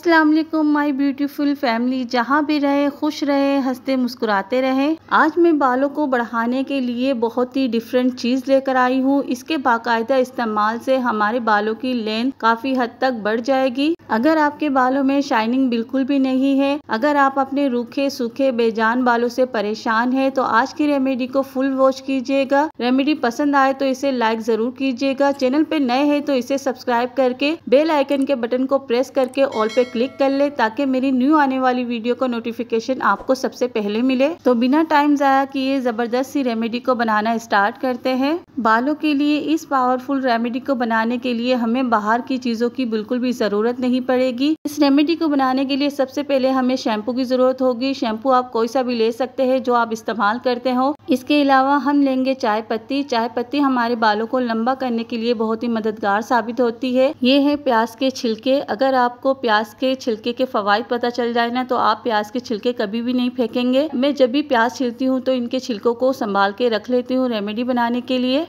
Aslam my beautiful family जहाँ भी रहे खुश रहे हंसते मुस्कुराते रहे आज मैं बालों को बढ़ाने के लिए बहुत ही डिफरेंट चीज़ लेकर आई हूँ इसके बाकायदा इस्तेमाल से हमारे बालों की लेंथ काफ़ी हद तक बढ़ जाएगी अगर आपके बालों में शाइनिंग बिल्कुल भी नहीं है अगर आप अपने रूखे सूखे बेजान बालों से परेशान है तो आज की रेमेडी को फुल वॉच कीजिएगा रेमेडी पसंद आए तो इसे लाइक ज़रूर कीजिएगा चैनल पे नए हैं तो इसे सब्सक्राइब करके बेल आइकन के बटन को प्रेस करके ऑल पे क्लिक कर ले ताकि मेरी न्यू आने वाली वीडियो का नोटिफिकेशन आपको सबसे पहले मिले तो बिना टाइम ज़ाया किए ज़बरदस्त सी रेमेडी को बनाना स्टार्ट करते हैं बालों के लिए इस पावरफुल रेमेडी को बनाने के लिए हमें बाहर की चीज़ों की बिल्कुल भी ज़रूरत नहीं पड़ेगी इस रेमेडी को बनाने के लिए सबसे पहले हमें शैम्पू की ज़रूरत होगी शैम्पू आप कोई सा भी ले सकते हैं जो आप इस्तेमाल करते हो इसके अलावा हम लेंगे चाय पत्ती चाय पत्ती हमारे बालों को लंबा करने के लिए बहुत ही मददगार साबित होती है ये है प्याज के छिलके अगर आपको प्याज के छिलके के फवाद पता चल जाए ना तो आप प्याज के छिलके कभी भी नहीं फेंकेंगे मैं जब भी प्याज छिलती हूँ तो इनके छिलकों को संभाल के रख लेती हूँ रेमेडी बनाने के लिए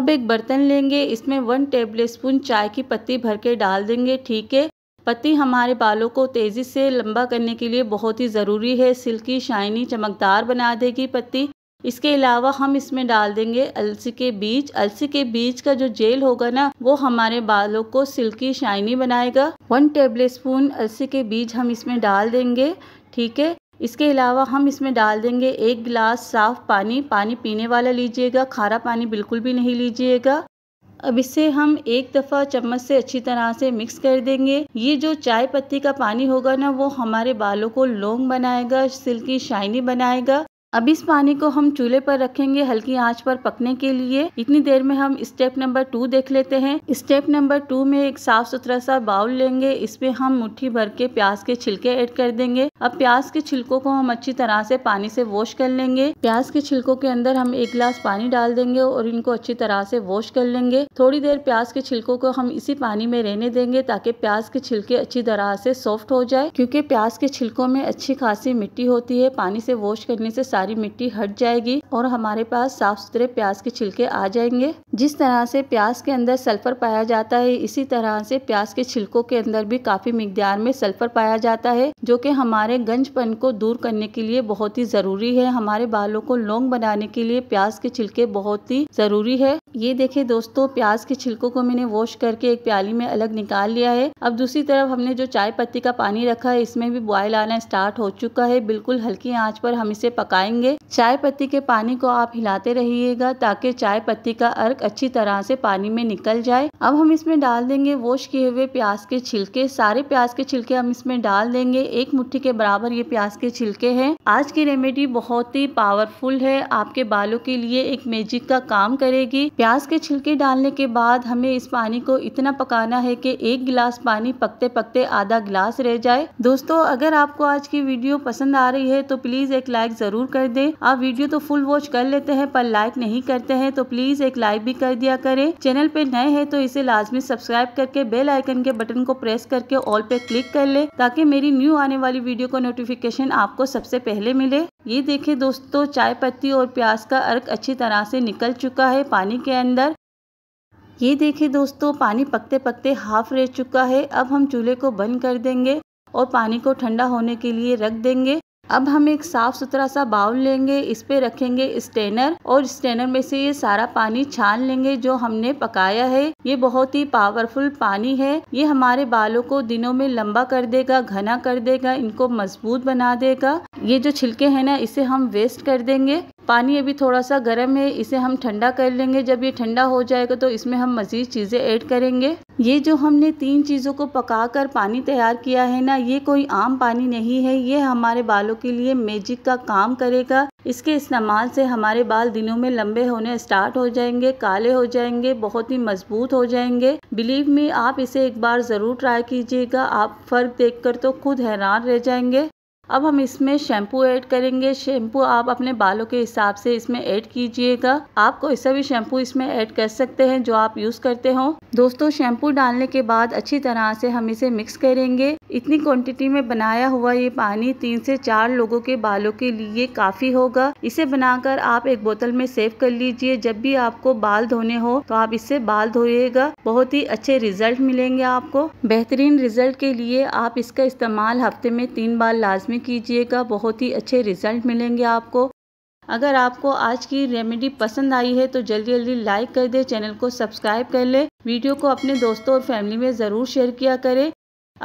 अब एक बर्तन लेंगे इसमें वन टेबल स्पून चाय की पत्ती भर के डाल देंगे ठीक है पत्ती हमारे बालों को तेज़ी से लंबा करने के लिए बहुत ही ज़रूरी है सिल्की शाइनी चमकदार बना देगी पत्ती इसके अलावा हम इसमें डाल देंगे अलसी के बीज अलसी के बीज का जो जेल होगा ना वो हमारे बालों को सिल्की शाइनी बनाएगा वन टेबल स्पून अलसी के बीज हम इसमें डाल देंगे ठीक है इसके अलावा हम इसमें डाल देंगे एक गिलास साफ पानी पानी पीने वाला लीजिएगा खारा पानी बिल्कुल भी नहीं लीजिएगा अब इसे हम एक दफ़ा चम्मच से अच्छी तरह से मिक्स कर देंगे ये जो चाय पत्ती का पानी होगा ना वो हमारे बालों को लोंग बनाएगा सिल्की शाइनी बनाएगा अब इस पानी को हम चूल्हे पर रखेंगे हल्की आंच पर पकने के लिए इतनी देर में हम स्टेप नंबर टू देख लेते हैं स्टेप नंबर टू में एक साफ सुथरा सा बाउल लेंगे इसमें हम मुट्ठी भर के प्याज के छिलके ऐड कर देंगे अब प्याज के छिलकों को हम अच्छी तरह से पानी से वॉश कर लेंगे प्याज के छिलकों के अंदर हम एक गिलास पानी डाल देंगे और इनको अच्छी तरह से वॉश कर लेंगे थोड़ी देर प्याज के छिलकों को हम इसी पानी में रहने देंगे ताकि प्याज के छिलके अच्छी तरह से सॉफ्ट हो जाए क्यूँकी प्याज के छिलकों में अच्छी खासी मिट्टी होती है पानी से वॉश करने से सारी मिट्टी हट जाएगी और हमारे पास साफ सुथरे प्याज के छिलके आ जाएंगे जिस तरह से प्याज के अंदर सल्फर पाया जाता है इसी तरह से प्याज के छिलकों के अंदर भी काफ़ी मिकदार में सल्फर पाया जाता है जो कि हमारे गंजपन को दूर करने के लिए बहुत ही ज़रूरी है हमारे बालों को लॉन्ग बनाने के लिए प्याज के छिलके बहुत ही ज़रूरी है ये देखे दोस्तों प्याज के छिलकों को मैंने वॉश करके एक प्याली में अलग निकाल लिया है अब दूसरी तरफ हमने जो चाय पत्ती का पानी रखा है इसमें भी बॉयल आना स्टार्ट हो चुका है बिल्कुल हल्की आंच पर हम इसे पकाएंगे चाय पत्ती के पानी को आप हिलाते रहिएगा ताकि चाय पत्ती का अर्क अच्छी तरह से पानी में निकल जाए अब हम इसमें डाल देंगे वॉश किए हुए प्याज के छिलके सारे प्याज के छिलके हम इसमें डाल देंगे एक मुठ्ठी के बराबर ये प्याज के छिलके है आज की रेमेडी बहुत ही पावरफुल है आपके बालों के लिए एक मेजिक का काम करेगी प्याज के छिलके डालने के बाद हमें इस पानी को इतना पकाना है कि एक गिलास पानी पकते पकते आधा गिलास रह जाए दोस्तों अगर आपको आज की वीडियो पसंद आ रही है तो प्लीज़ एक लाइक ज़रूर कर दें आप वीडियो तो फुल वॉच कर लेते हैं पर लाइक नहीं करते हैं तो प्लीज़ एक लाइक भी कर दिया करें चैनल पे नए हैं तो इसे लाजमी सब्सक्राइब करके बेल आइकन के बटन को प्रेस करके ऑल पे क्लिक कर ले ताकि मेरी न्यू आने वाली वीडियो का नोटिफिकेशन आपको सबसे पहले मिले ये देखें दोस्तों चाय पत्ती और प्याज का अर्क अच्छी तरह से निकल चुका है पानी के अंदर ये देखें दोस्तों पानी पकते पकते हाफ रह चुका है अब हम चूल्हे को बंद कर देंगे और पानी को ठंडा होने के लिए रख देंगे अब हम एक साफ़ सुथरा सा बाउल लेंगे इस पे रखेंगे स्टेनर और स्टेनर में से ये सारा पानी छान लेंगे जो हमने पकाया है ये बहुत ही पावरफुल पानी है ये हमारे बालों को दिनों में लंबा कर देगा घना कर देगा इनको मजबूत बना देगा ये जो छिलके हैं ना इसे हम वेस्ट कर देंगे पानी अभी थोड़ा सा गर्म है इसे हम ठंडा कर लेंगे जब ये ठंडा हो जाएगा तो इसमें हम मज़ीद चीज़ें ऐड करेंगे ये जो हमने तीन चीज़ों को पका कर पानी तैयार किया है ना ये कोई आम पानी नहीं है ये हमारे बालों के लिए मैजिक का काम करेगा इसके इस्तेमाल से हमारे बाल दिनों में लंबे होने स्टार्ट हो जाएंगे काले हो जाएंगे बहुत ही मजबूत हो जाएंगे बिलीव में आप इसे एक बार ज़रूर ट्राई कीजिएगा आप फ़र्क देखकर तो खुद हैरान रह जाएंगे अब हम इसमें शैम्पू ऐड करेंगे शैम्पू आप अपने बालों के हिसाब से इसमें ऐड कीजिएगा आप कोई सा भी शैम्पू इसमें ऐड कर सकते हैं जो आप यूज़ करते हो दोस्तों शैम्पू डालने के बाद अच्छी तरह से हम इसे मिक्स करेंगे इतनी क्वांटिटी में बनाया हुआ ये पानी तीन से चार लोगों के बालों के लिए काफ़ी होगा इसे बनाकर आप एक बोतल में सेव कर लीजिए जब भी आपको बाल धोने हो तो आप इससे बाल धोएगा बहुत ही अच्छे रिजल्ट मिलेंगे आपको बेहतरीन रिजल्ट के लिए आप इसका इस्तेमाल हफ्ते में तीन बार लाजमी में कीजिएगा बहुत ही अच्छे रिज़ल्ट मिलेंगे आपको अगर आपको आज की रेमेडी पसंद आई है तो जल्दी जल्दी लाइक कर दे चैनल को सब्सक्राइब कर ले वीडियो को अपने दोस्तों और फैमिली में ज़रूर शेयर किया करें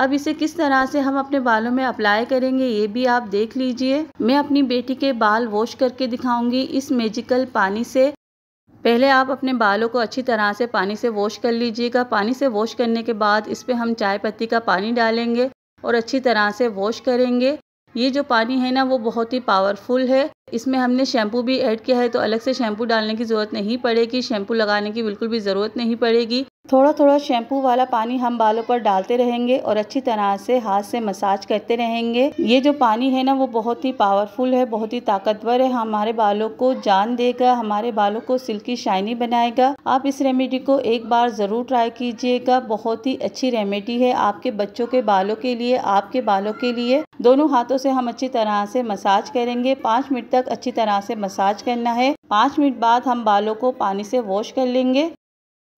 अब इसे किस तरह से हम अपने बालों में अप्लाई करेंगे ये भी आप देख लीजिए मैं अपनी बेटी के बाल वॉश करके दिखाऊंगी इस मेजिकल पानी से पहले आप अपने बालों को अच्छी तरह से पानी से वॉश कर लीजिएगा पानी से वॉश करने के बाद इस पर हम चाय पत्ती का पानी डालेंगे और अच्छी तरह से वॉश करेंगे ये जो पानी है ना वो बहुत ही पावरफुल है इसमें हमने शैम्पू भी ऐड किया है तो अलग से शैम्पू डालने की ज़रूरत नहीं पड़ेगी शैम्पू लगाने की बिल्कुल भी ज़रूरत नहीं पड़ेगी थोड़ा थोड़ा शैम्पू वाला पानी हम बालों पर डालते रहेंगे और अच्छी तरह से हाथ से मसाज करते रहेंगे ये जो पानी है ना वो बहुत ही पावरफुल है बहुत ही ताकतवर है हमारे बालों को जान देगा हमारे बालों को सिल्की शाइनी बनाएगा आप इस रेमेडी को एक बार ज़रूर ट्राई कीजिएगा बहुत ही अच्छी रेमेडी है आपके बच्चों के बालों के लिए आपके बालों के लिए दोनों हाथों से हम अच्छी तरह से मसाज करेंगे पाँच मिनट तक अच्छी तरह से मसाज करना है पाँच मिनट बाद हम बालों को पानी से वॉश कर लेंगे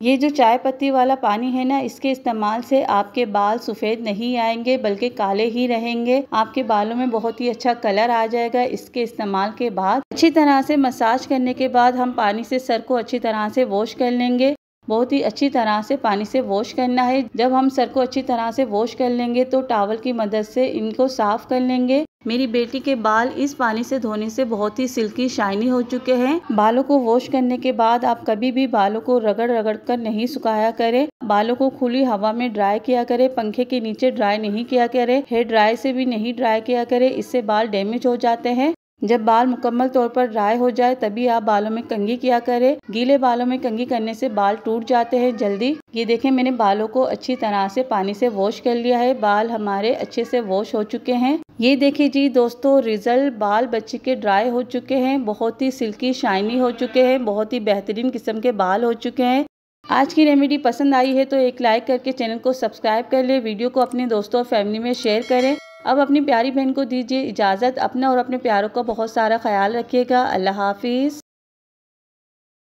ये जो चाय पत्ती वाला पानी है ना इसके इस्तेमाल से आपके बाल सफ़ेद नहीं आएंगे बल्कि काले ही रहेंगे आपके बालों में बहुत ही अच्छा कलर आ जाएगा इसके इस्तेमाल के बाद अच्छी तरह से मसाज करने के बाद हम पानी से सर को अच्छी तरह से वॉश कर लेंगे बहुत ही अच्छी तरह से पानी से वॉश करना है जब हम सर को अच्छी तरह से वॉश कर लेंगे तो टावल की मदद से इनको साफ़ कर लेंगे मेरी बेटी के बाल इस पानी से धोने से बहुत ही सिल्की शाइनी हो चुके हैं बालों को वॉश करने के बाद आप कभी भी बालों को रगड़ रगड़ कर नहीं सुखाया करें बालों को खुली हवा में ड्राई किया करें पंखे के नीचे ड्राई नहीं किया करें हेयर ड्राई से भी नहीं ड्राई किया करें इससे बाल डैमेज हो जाते हैं जब बाल मुकम्मल तौर पर ड्राई हो जाए तभी आप बालों में कंघी किया करें गीले बालों में कंघी करने से बाल टूट जाते हैं जल्दी ये देखें मैंने बालों को अच्छी तरह से पानी से वॉश कर लिया है बाल हमारे अच्छे से वॉश हो चुके हैं ये देखिए जी दोस्तों रिजल्ट बाल बच्चे के ड्राई हो चुके हैं बहुत ही सिल्की शाइनी हो चुके हैं बहुत ही बेहतरीन किस्म के बाल हो चुके हैं आज की रेमेडी पसंद आई है तो एक लाइक करके चैनल को सब्सक्राइब कर ले वीडियो को अपने दोस्तों और फैमिली में शेयर करें अब अपनी प्यारी बहन को दीजिए इजाज़त अपना और अपने प्यारों का बहुत सारा ख्याल रखिएगा अल्लाह हाफिज़